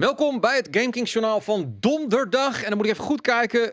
Welkom bij het GameKings Journaal van donderdag. En dan moet ik even goed kijken.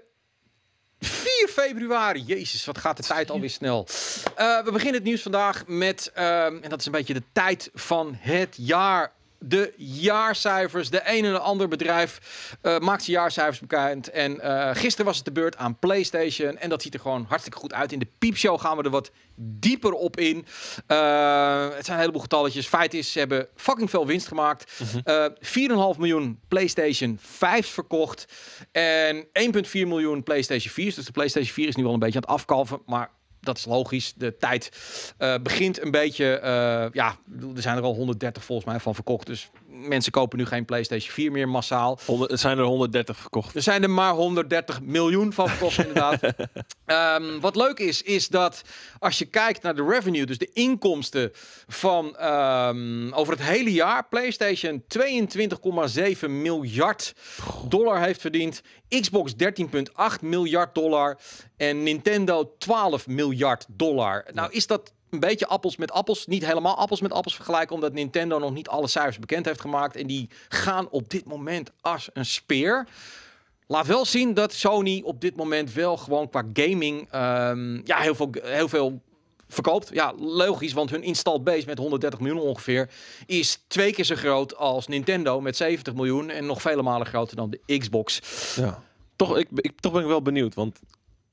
4 februari. Jezus, wat gaat de tijd alweer snel. Eh, we beginnen het nieuws vandaag met, ehm, en dat is een beetje de tijd van het jaar de jaarcijfers. De een en de ander bedrijf eh, maakt zijn jaarcijfers bekend. En uh, gisteren was het de beurt aan PlayStation. En dat ziet er gewoon hartstikke goed uit. In de piepshow gaan we er wat dieper op in. Eh, het zijn een heleboel getalletjes. Feit is, ze hebben fucking veel winst gemaakt. 4,5 mhm. miljoen PlayStation 5's verkocht. En 1,4 miljoen PlayStation 4. Dus de PlayStation 4 is nu wel een beetje aan het afkalven. Maar dat is logisch. De tijd eh, begint een beetje. Eh, ja, er zijn er al 130 volgens mij van verkocht. Dus mensen kopen nu geen PlayStation 4 meer massaal. Er zijn er 130 verkocht. Er zijn er maar 130 miljoen van verkocht, inderdaad. Ehm, wat leuk is, is dat als je kijkt naar de revenue, dus de inkomsten van ehm, over het hele jaar, PlayStation 22,7 miljard dollar heeft verdiend. Xbox 13,8 miljard dollar en Nintendo 12 miljard dollar. Nou, is dat een beetje appels met appels. Niet helemaal appels met appels vergelijken, omdat Nintendo nog niet alle cijfers bekend heeft gemaakt. En die gaan op dit moment als een speer. Laat wel zien dat Sony op dit moment wel gewoon qua gaming ehm, ja, heel, veel, heel veel verkoopt. Ja, logisch, want hun installed base met 130 miljoen ongeveer is twee keer zo groot als Nintendo met 70 miljoen en nog vele malen groter dan de Xbox. Ja. Toch, ik, ik, toch ben ik wel benieuwd, want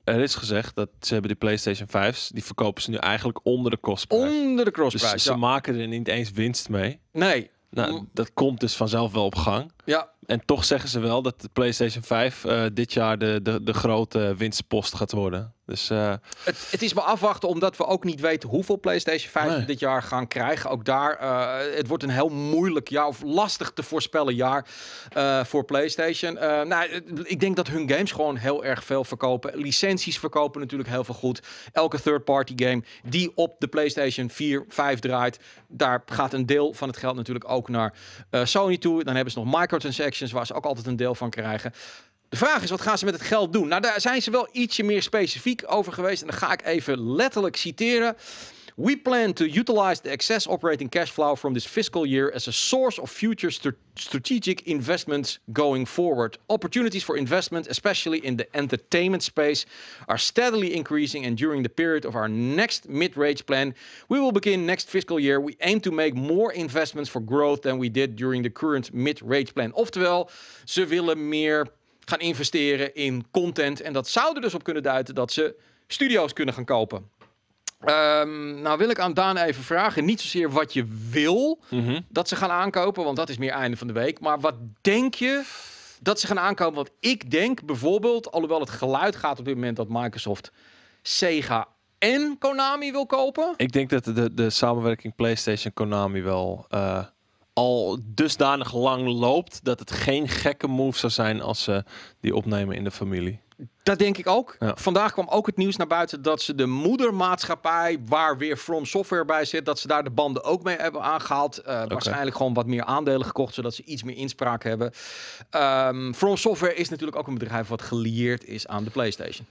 er is gezegd dat ze hebben die PlayStation 5's, die verkopen ze nu eigenlijk onder de kostprijs. Onder de dus kostprijs. Dus ze maken er niet eens winst mee. Nee. Nou, dat komt dus vanzelf wel op gang. Ja. En toch zeggen ze wel dat de PlayStation 5 eh, dit jaar de, de, de grote winstpost gaat worden. Dus, eh, het, het, is maar afwachten, omdat we ook niet weten hoeveel PlayStation 5 nee. dit jaar gaan krijgen. Ook daar, uh, het wordt een heel moeilijk jaar, of lastig te voorspellen jaar voor PlayStation. nou, ik denk dat hun games gewoon heel erg veel verkopen. Licenties verkopen natuurlijk heel veel goed. Elke third-party game die op de PlayStation 4, 5 draait, daar gaat een deel van het geld natuurlijk ook naar Sony toe. Dan hebben ze nog Microsoft microtransactions, waar ze ook altijd een deel van krijgen. De vraag is, wat gaan ze met het geld doen? Nou, daar zijn ze wel ietsje meer specifiek over geweest. En dan ga ik even letterlijk citeren. We plan to utilize the excess operating cash flow from this fiscal year as a source of future strategic investments going forward. Opportunities for investment, especially in the entertainment space, are steadily increasing, and during the period of our next mid-range plan, we will begin next fiscal year. We aim to make more investments for growth than we did during the current mid-range plan. Oftewel, ze willen meer gaan investeren in content en dat zou er dus op kunnen duiden dat ze studio's kunnen gaan kopen. Ehm, nou wil ik aan Daan even vragen, niet zozeer wat je wil mhm. dat ze gaan aankopen, want dat is meer einde van de week. Maar wat denk je dat ze gaan aankopen? Want ik denk bijvoorbeeld, alhoewel het geluid gaat op dit moment dat Microsoft Sega en Konami wil kopen. Ik denk dat de, de samenwerking PlayStation-Konami wel... Eh, al dusdanig lang loopt dat het geen gekke move zou zijn als ze die opnemen in de familie. Dat denk ik ook. Vandaag kwam ook het nieuws naar buiten dat ze de moedermaatschappij, waar weer From Software bij zit, dat ze daar de banden ook mee hebben aangehaald. Uh, Waarschijnlijk gewoon wat meer aandelen gekocht, zodat ze iets meer inspraak hebben. Ehm, From Software is natuurlijk ook een bedrijf wat gelieerd is aan de PlayStation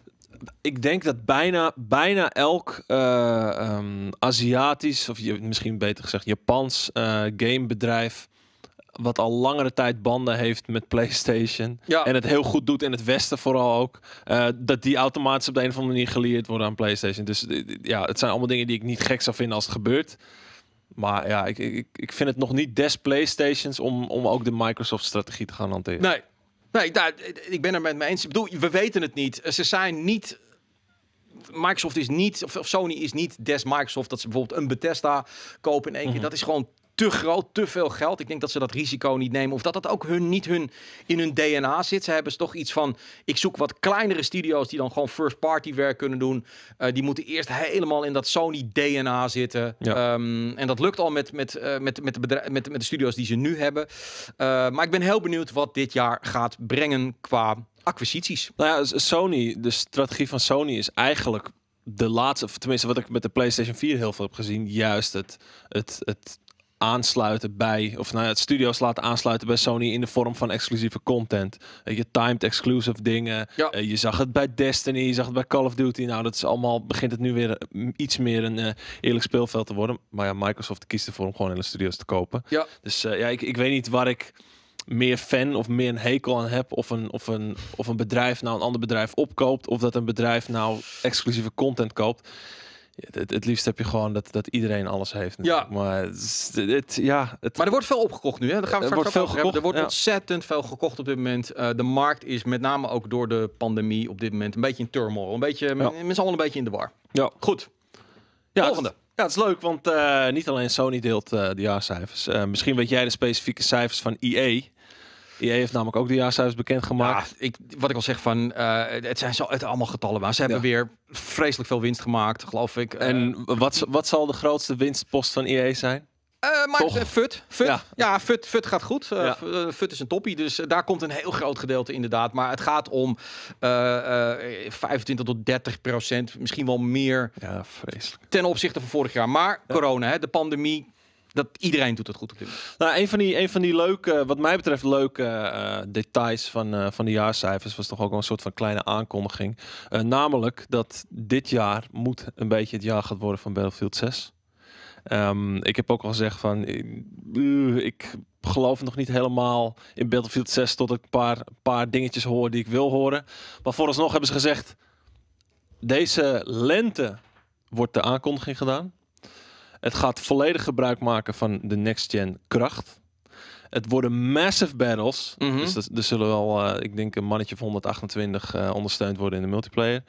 ik denk dat bijna, bijna elk eh, ehm, Aziatisch, of je, misschien beter gezegd Japans uh, gamebedrijf, wat al langere tijd banden heeft met PlayStation. En het heel goed doet in het Westen vooral ook. Eh, dat die automatisch op de een of andere manier geleerd worden aan PlayStation. Dus ja, het zijn allemaal dingen die ik niet gek zou vinden als het gebeurt. Maar ja, ik, ik, ik vind het nog niet des PlayStations om, om ook de Microsoft-strategie te gaan hanteren. Nee, Nee, ik ben er met me eens. Ik bedoel, we weten het niet. Ze zijn niet Microsoft is niet, of Sony is niet des Microsoft dat ze bijvoorbeeld een Bethesda kopen in één keer. Mhm. Dat is gewoon te groot, te veel geld. Ik denk dat ze dat risico niet nemen. Of dat dat ook hun, niet hun, in hun DNA zit. Ze hebben toch iets van, ik zoek wat kleinere studio's die dan gewoon first party werk kunnen doen. Eh, die moeten eerst helemaal in dat Sony DNA zitten. Ehm, en dat lukt al met, met, eh, met, met, de met, de studio's die ze nu hebben. Eh, maar ik ben heel benieuwd wat dit jaar gaat brengen qua acquisities. Nou ja, Sony, de strategie van Sony is eigenlijk de laatste, of tenminste wat ik met de PlayStation 4 heel veel heb gezien, juist het, het, het aansluiten bij, of nou ja, het studio's laten aansluiten bij Sony in de vorm van exclusieve content. je timed exclusive dingen. Eh, je zag het bij Destiny, je zag het bij Call of Duty. Nou, dat is allemaal, begint het nu weer eh, iets meer een eh, eerlijk speelveld te worden. Maar ja, Microsoft kiest ervoor om gewoon hele studio's te kopen. Ja. Dus ja, ik, ik weet niet waar ik meer fan of meer een hekel aan heb. Of een, of, een, of een bedrijf nou een ander bedrijf opkoopt. Of dat een bedrijf nou exclusieve content koopt. Het, liefst heb je gewoon dat, dat iedereen alles heeft. Ja. Maar, het, ja, het... maar er wordt veel opgekocht nu. Hè? Daar gaan we er wordt veel Er wordt ontzettend veel gekocht op dit moment. Eh, de markt is met name ook door de pandemie op dit moment een beetje in turmoil. Een beetje, ja. Mensen allemaal een beetje in de war. Ja. Goed. Ja, Volgende. Het, ja, het is leuk, want eh, niet alleen Sony deelt eh, de jaarcijfers. misschien weet jij de specifieke cijfers van EA. IE heeft namelijk ook de jaarcijfers bekendgemaakt. Ja, ik, wat ik al zeg van, eh, het zijn zo, het allemaal getallen, maar ze hebben weer vreselijk veel winst gemaakt, geloof ik. En eh, wat, wat zal de grootste winstpost van IE zijn? Uh, maar FUT, FUT, ja, FUT, FUT gaat goed. Uh, FUT is een toppie, dus daar komt een heel groot gedeelte inderdaad. Maar het gaat om uh, 25 tot 30 procent, misschien wel meer. Ja, vreselijk. Ten opzichte van vorig jaar. Maar corona, hè, de pandemie, dat iedereen doet het goed op Nou, een van die, een van die leuke, wat mij betreft leuke eh, details van, eh, van de jaarcijfers was toch ook een soort van kleine aankondiging. Eh, namelijk dat dit jaar moet een beetje het jaar gaat worden van Battlefield 6. Ehm, ik heb ook al gezegd van, ik geloof nog niet helemaal in Battlefield 6 tot ik een paar, paar dingetjes hoor die ik wil horen. Maar vooralsnog hebben ze gezegd, deze lente wordt de aankondiging gedaan. Het gaat volledig gebruik maken van de next-gen kracht. Het worden massive battles. Mm Dus er zullen wel, eh, ik denk, een mannetje van 128 eh, ondersteund worden in de multiplayer.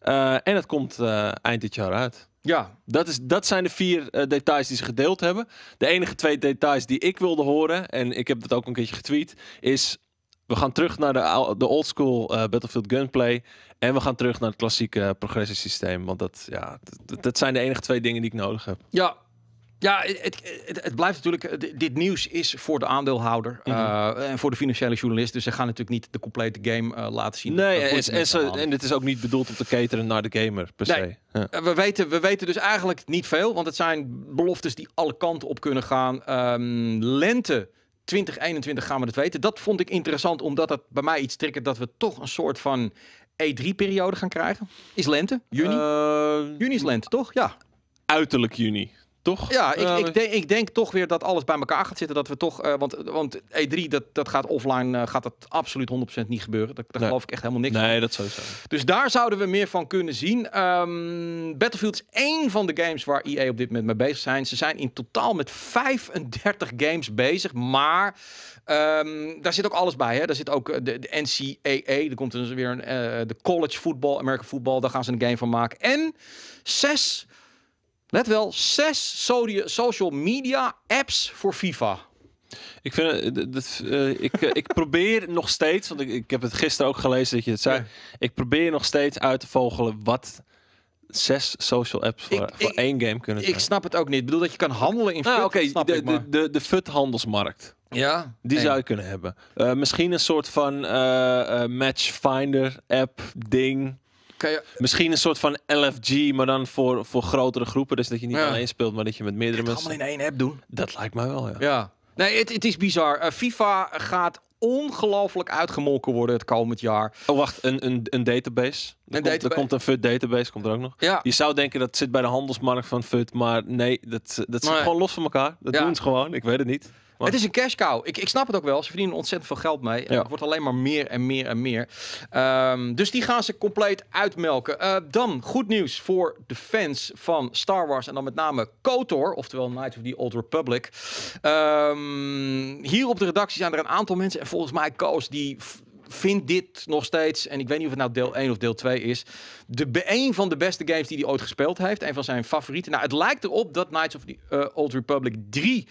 Eh, en het komt eind dit jaar uit. Ja. Dat, is, dat zijn de vier details die ze gedeeld hebben. De enige twee details die ik wilde horen, en ik heb dat ook een keertje getweet, is we gaan terug naar de, de old school eh, Battlefield gunplay. En we gaan terug naar het klassieke eh, progressiesysteem. Want dat, ja, dat, zijn de enige twee dingen die ik nodig heb. Ja, ja, het, het, blijft natuurlijk. Eh, dit nieuws is voor de aandeelhouder mhm. en voor de financiële journalist. Dus ze gaan natuurlijk niet de complete game laten zien. Nee, en, en, het is ook niet bedoeld om te cateren naar de gamer per se. Ja. We, weten, we weten dus eigenlijk niet veel, want het zijn beloftes die alle kanten op kunnen gaan. Ehm, lente 2021 gaan we het weten. Dat vond ik interessant, omdat het bij mij iets triggert dat we toch een soort van E3-periode gaan krijgen. Is lente, juni. Eh, juni is lente, toch? Ja. Uiterlijk juni. Toch? Ja, ik, eh, ik, denk, ik, denk, toch weer dat alles bij elkaar gaat zitten. Dat we toch, eh, want, want E3, dat, dat gaat offline, eh, gaat dat absoluut 100% niet gebeuren. Daar, daar geloof ik echt helemaal niks nee, dat zou Dus daar zouden we meer van kunnen zien. Ehm, Battlefield is één van de games waar EA op dit moment mee bezig zijn. Ze zijn in totaal met 35 games bezig, maar ehm, daar zit ook alles bij. Hè? Daar zit ook de, NCAA, er komt dus weer een, de college football American voetbal, daar gaan ze een game van maken. En zes Let wel, zes social media apps voor FIFA. Ik vind dat, eh, ik, eh, ik probeer nog steeds, want ik, ik heb het gisteren ook gelezen dat je het zei. Ik probeer nog steeds uit te vogelen wat zes social apps voor, voor één game kunnen zijn. Ik snap het ook niet. Ik bedoel dat je kan handelen in nou, Oké, de, de, de, FUT-handelsmarkt. Ja. Die zou je kunnen hebben. Eh, misschien een soort van matchfinder app ding. Misschien een soort van LFG, maar dan voor, voor grotere groepen. Dus dat je niet alleen speelt, maar dat je met meerdere mensen... allemaal in één app doen. Dat lijkt mij wel, ja. ja. Nee, het, het is bizar. Eh, FIFA gaat ongelooflijk uitgemolken worden het komend jaar. Oh, wacht, een, een, een database. Er, komt, er komt een fut database, komt er ook nog. Ja. Je zou denken dat zit bij de handelsmarkt van fut, maar nee, dat, dat zit gewoon los van elkaar. Dat doen ze gewoon, ik weet het niet. Het is een cash cow. Ik, ik snap het ook wel. Ze verdienen ontzettend veel geld mee. Het wordt alleen maar meer en meer en meer. Ehm, dus die gaan ze compleet uitmelken. Eh, dan goed nieuws voor de fans van Star Wars. En dan met name KOTOR. Oftewel Knights of the Old Republic. Ehm, hier op de redactie zijn er een aantal mensen. En volgens mij Koos die vindt dit nog steeds, en ik weet niet of het nou deel 1 of deel 2 is, de, een van de beste games die hij ooit gespeeld heeft. Een van zijn favorieten. Nou, het lijkt erop dat Knights of the eh, Old Republic 3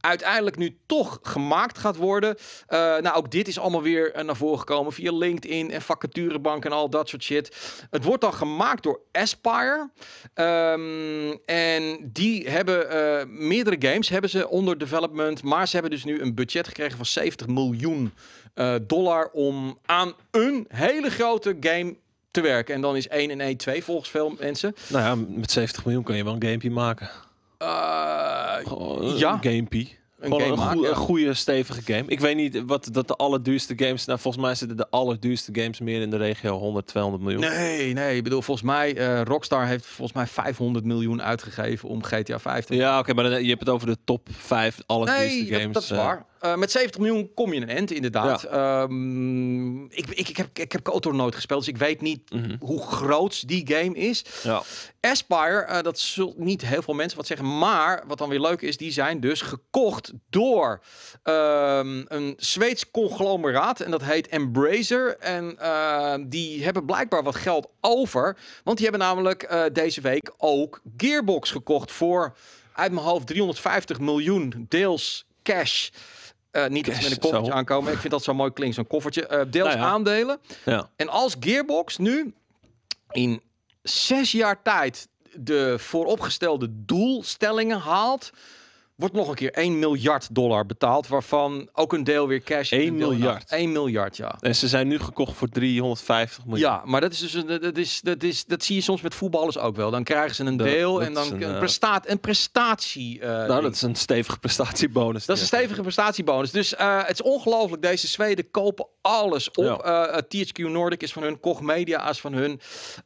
uiteindelijk nu toch gemaakt gaat worden. Uh, nou, ook dit is allemaal weer eh, naar voren gekomen via LinkedIn en vacaturebank en al dat soort shit. Het wordt dan gemaakt door Aspire. Ehm, en die hebben eh, meerdere games hebben ze onder development. Maar ze hebben dus nu een budget gekregen van 70 miljoen dollar om aan een hele grote game te werken. En dan is 1 en 1 2 volgens veel mensen. Nou ja, met 70 miljoen kan je wel een gamepje maken. Eh, ja. Een gamepie. Een, game goede, stevige game. Ik weet niet wat dat de allerduurste games. Nou, volgens mij zitten de allerduurste games meer in de regio 100, 200 miljoen. Nee, nee. Ik bedoel, volgens mij, uh, Rockstar heeft volgens mij 500 miljoen uitgegeven om GTA 5 te Ja, oké, maar dan, je hebt het over de top 5 allerduurste games. Dat, dat is eh. waar. Eh, met 70 miljoen kom je een end, inderdaad. Ehm, ik, ik, ik, heb, ik heb nooit gespeeld, dus ik weet niet mhm. hoe groot die game is. Ja. Aspire, eh, dat zult niet heel veel mensen wat zeggen. Maar wat dan weer leuk is, die zijn dus gekocht door ehm, een Zweeds conglomeraat. En dat heet Embracer. En eh, die hebben blijkbaar wat geld over. Want die hebben namelijk deze week ook Gearbox gekocht voor uit mijn hoofd 350 miljoen deels cash. Eh, niet dat ze met een koffertje aankomen. Ik vind dat zo mooi klinkt, zo'n koffertje. Eh, deels nou aandelen. Ja. En als Gearbox nu in zes jaar tijd de vooropgestelde doelstellingen haalt wordt nog een keer 1 miljard dollar betaald, waarvan ook een deel weer cash. 1 miljard. 1 miljard, ja. En ze zijn nu gekocht voor 350 miljoen. Ja, maar dat is dus een, dat is dat is dat zie je soms met voetballers ook wel. Dan krijgen ze een deel en dan een, eh, prestaat een prestatie. Eh, nou, dat is een stevige prestatiebonus. Dat is een stevige prestatiebonus. Dus eh, het is ongelooflijk. Deze Zweden kopen alles op. Ja. Uh, THQ Nordic is van hun, Koch Media is van hun.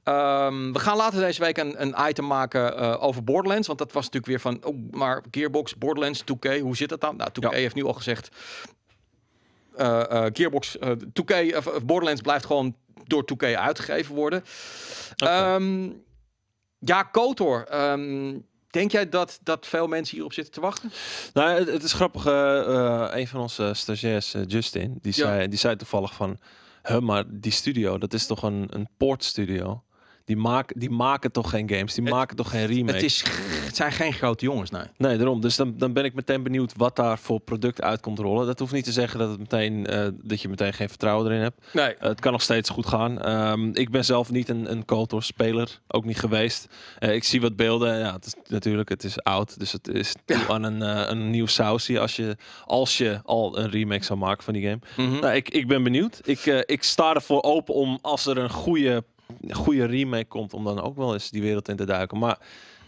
Ehm, we gaan later deze week een, een item maken over Borderlands, want dat was natuurlijk weer van, oh, maar Gearbox Borderlands 2K, hoe zit dat dan? Nou, 2K heeft nu al gezegd, uh, uh, Gearbox, 2K, eh, of Borderlands blijft gewoon door 2K uitgegeven worden. Ehm, ja, Kotor. Ehm, denk jij dat, dat veel mensen hierop zitten te wachten? Nou, het, is grappig. een van onze stagiairs, Justin, die zei, die zei toevallig van... Huh, maar die studio, dat is toch een, een studio. Die, maken die maken toch geen games, die maken toch geen remakes. Het, is, zijn geen grote jongens, nee. Nee, daarom. Dus dan, dan ben ik meteen benieuwd wat daar voor product uit komt rollen. Dat hoeft niet te zeggen dat, het meteen, eh, dat je meteen geen vertrouwen erin hebt. Nee. Eh, het kan nog steeds goed gaan. Ehm, ik ben zelf niet een, een speler ook niet geweest. Eh, ik zie wat beelden. Ja, het is, natuurlijk, het is oud, dus het is ja. aan een, een nieuw sausje als je, als je al een remake zou maken van die game. Mhm. nou, ik, ik ben benieuwd. Ik, ik sta ervoor open om als er een goede goede remake komt om dan ook wel eens die wereld in te duiken. Maar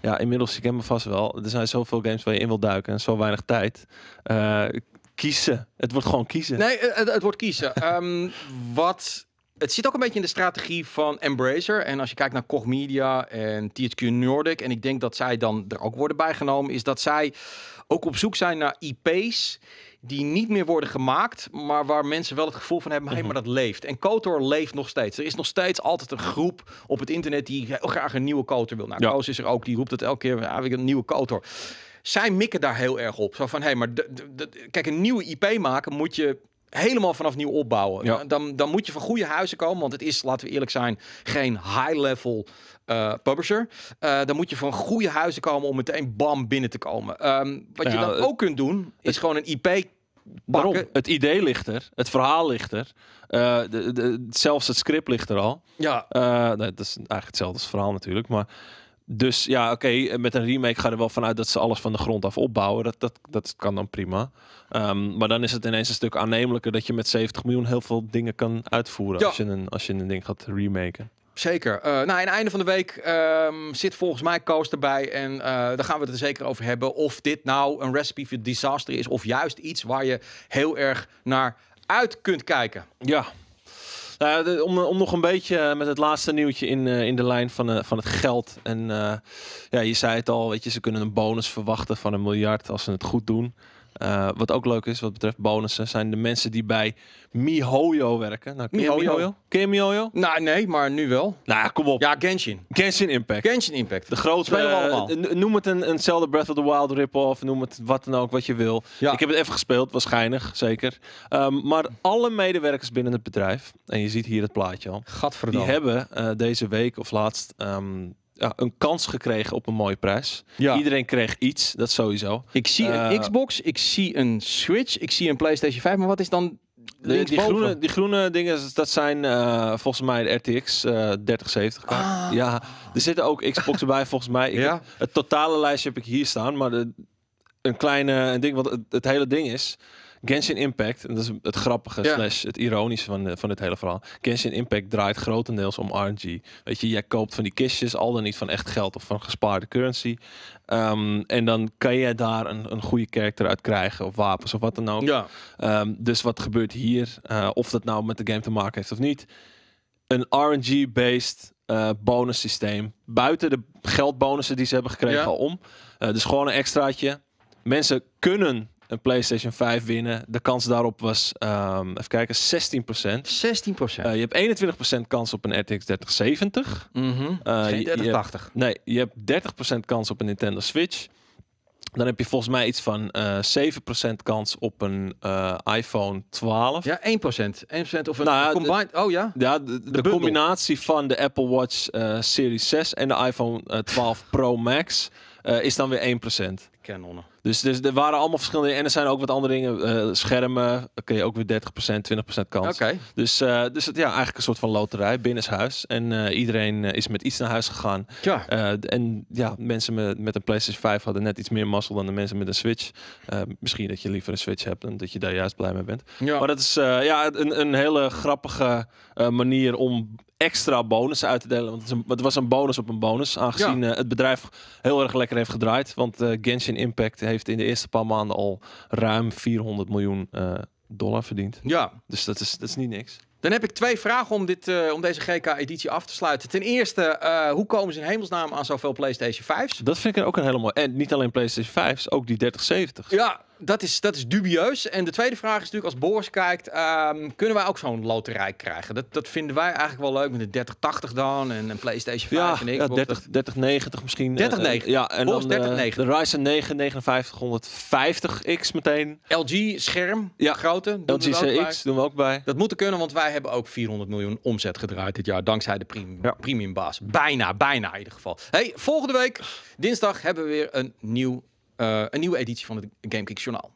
ja, inmiddels, ik ken me vast wel. Er zijn zoveel games waar je in wil duiken en zo weinig tijd. Eh, kiezen. Het wordt gewoon kiezen. Nee, eh, het, het wordt kiezen. Ehm, wat het zit ook een beetje in de strategie van Embracer. En als je kijkt naar Koch Media en THQ Nordic... en ik denk dat zij dan er ook worden bijgenomen... is dat zij ook op zoek zijn naar IP's die niet meer worden gemaakt, maar waar mensen wel het gevoel van hebben, hé, mhm. maar dat leeft. En Kotor leeft nog steeds. Er is nog steeds altijd een groep op het internet die heel graag een nieuwe Kotor wil. Nou, ja. is er ook, die roept het elke keer, ja, ah, ik een nieuwe Kotor. Zij mikken daar heel erg op. Zo van, hé, maar kijk, een nieuwe IP maken moet je helemaal vanaf nieuw opbouwen. Dan, dan moet je van goede huizen komen, want het is, laten we eerlijk zijn, geen high-level eh, publisher. Eh, dan moet je van goede huizen komen om meteen bam binnen te komen. Ehm, wat je dan ook kunt doen, is gewoon een IP pakken. Waarom? Het idee ligt er, het verhaal ligt er, eh, de, de, zelfs het script ligt er al. Ja. Nee, dat is eigenlijk hetzelfde het verhaal natuurlijk, maar... Dus ja, oké, eh, met een remake ga er wel vanuit dat ze alles van de grond af opbouwen. Dat, dat, dat kan dan prima. Ehm, maar dan is het ineens een stuk aannemelijker dat je met 70 miljoen heel veel dingen kan uitvoeren als, je een, als je een ding gaat remaken. Zeker. Uh, nou, in het einde van de week ehm, zit volgens mij Koos erbij. En uh, daar gaan we het er zeker over hebben. Of dit nou een recipe for disaster is. Of juist iets waar je heel erg naar uit kunt kijken. Ja, nou om, om, nog een beetje eh, met het laatste nieuwtje in, eh, in de lijn van, eh, van het geld. En ja, je zei het al, weet je, ze kunnen een bonus verwachten van een miljard als ze het goed doen. Eh, wat ook leuk is, wat betreft bonussen, zijn de mensen die bij MiHoYo werken. Nou, MiHoYo? Ken je MiHoYo? Nou, nee, maar nu wel. Nou, kom op. Ja, Genshin. Genshin Impact. Genshin Impact. De grootste. Spelen we eh, allemaal. Noem het een, een Zelda Breath of the Wild rip-off, noem het wat dan ook, wat je wil. Ik heb het even gespeeld, waarschijnlijk, zeker. Ehm, maar alle medewerkers binnen het bedrijf, en je ziet hier het plaatje al. Gadverdamme. Die hebben eh, deze week of laatst... Ehm, ja, een kans gekregen op een mooie prijs. Iedereen kreeg iets, dat sowieso. Ik zie een eh, Xbox, ik zie een Switch, ik zie een PlayStation 5. Maar wat is dan de, die, groene, die groene dingen, dat zijn eh, volgens mij de RTX uh, eh, 3070 ah. Ja, er zitten ook Xbox erbij volgens mij. Ik ja. het totale lijstje heb ik hier staan, maar de, een kleine een ding, want het hele ding is... Genshin Impact, en dat is het grappige slash het ironische van, van dit hele verhaal. Genshin Impact draait grotendeels om RNG. Weet je, jij koopt van die kistjes, al dan niet van echt geld of van gespaarde currency. Ehm, en dan kan jij daar een, een goede karakter uit krijgen of wapens of wat dan ook. Ehm, dus wat gebeurt hier? Eh, of dat nou met de game te maken heeft of niet. Een RNG-based uh, eh, bonus systeem. Buiten de geldbonussen die ze hebben gekregen al om. Eh, dus gewoon een extraatje. Mensen kunnen een PlayStation 5 winnen. De kans daarop was, ehm, even kijken, 16 16 uh, je hebt 21 kans op een RTX 3070. Mm Geen 3080. Je, je hebt, nee, je hebt 30 kans op een Nintendo Switch. Dan heb je volgens mij iets van uh, eh, 7% kans op een eh, iPhone 12. Ja, 1%. 1% of een nou, De, oh ja? Ja, de, combinatie van de Apple Watch eh, Series 6 en de iPhone 12 Pro Max is dan weer 1%. Kanonnen. Dus, dus er waren allemaal verschillende dingen. En er zijn ook wat andere dingen. Eh, schermen, oké, okay, ook weer 30%, 20% kans. Dus, eh, dus het, ja, eigenlijk een soort van loterij binnenshuis. En eh, iedereen is met iets naar huis gegaan. en ja, mensen met, een PlayStation 5 hadden net iets meer mazzel dan de mensen met een Switch. misschien dat je liever een Switch hebt en dat je daar juist blij mee bent. Maar dat is ja, een, een hele grappige manier om extra bonus uit te delen. Want het was een bonus op een bonus. Aangezien eh, het bedrijf heel erg lekker heeft gedraaid. Want eh, Genshin Impact heeft in de eerste paar maanden al ruim 400 miljoen eh, dollar verdiend. Ja. Dus dat is, dat is niet niks. Dan heb ik twee vragen om, dit, om deze GK-editie af te sluiten. Ten eerste, hoe komen ze in hemelsnaam aan zoveel PlayStation 5's? Dat vind ik ook een hele mooie. En niet alleen PlayStation 5's, ook die 3070. Ja, dat is, dat is dubieus. En de tweede vraag is natuurlijk, als Boris kijkt, ehm, kunnen wij ook zo'n loterij krijgen? Dat, dat vinden wij eigenlijk wel leuk met de 3080 dan en een PlayStation 5 eh, ja, en ik. Ja, 30, 3090 misschien. 3090. Uh, ja, en dan 3090. Eh, de, Ryzen 9 5950X meteen. LG scherm, ja. grote. LG CX doen we ook bij. Dat moet er kunnen, want wij hebben ook 400 miljoen omzet gedraaid dit jaar, dankzij de premium, premium baas. Bijna, bijna in ieder geval. Hey, volgende week, dinsdag, hebben we weer een nieuw eh, een nieuwe editie van het Gamekick Journaal.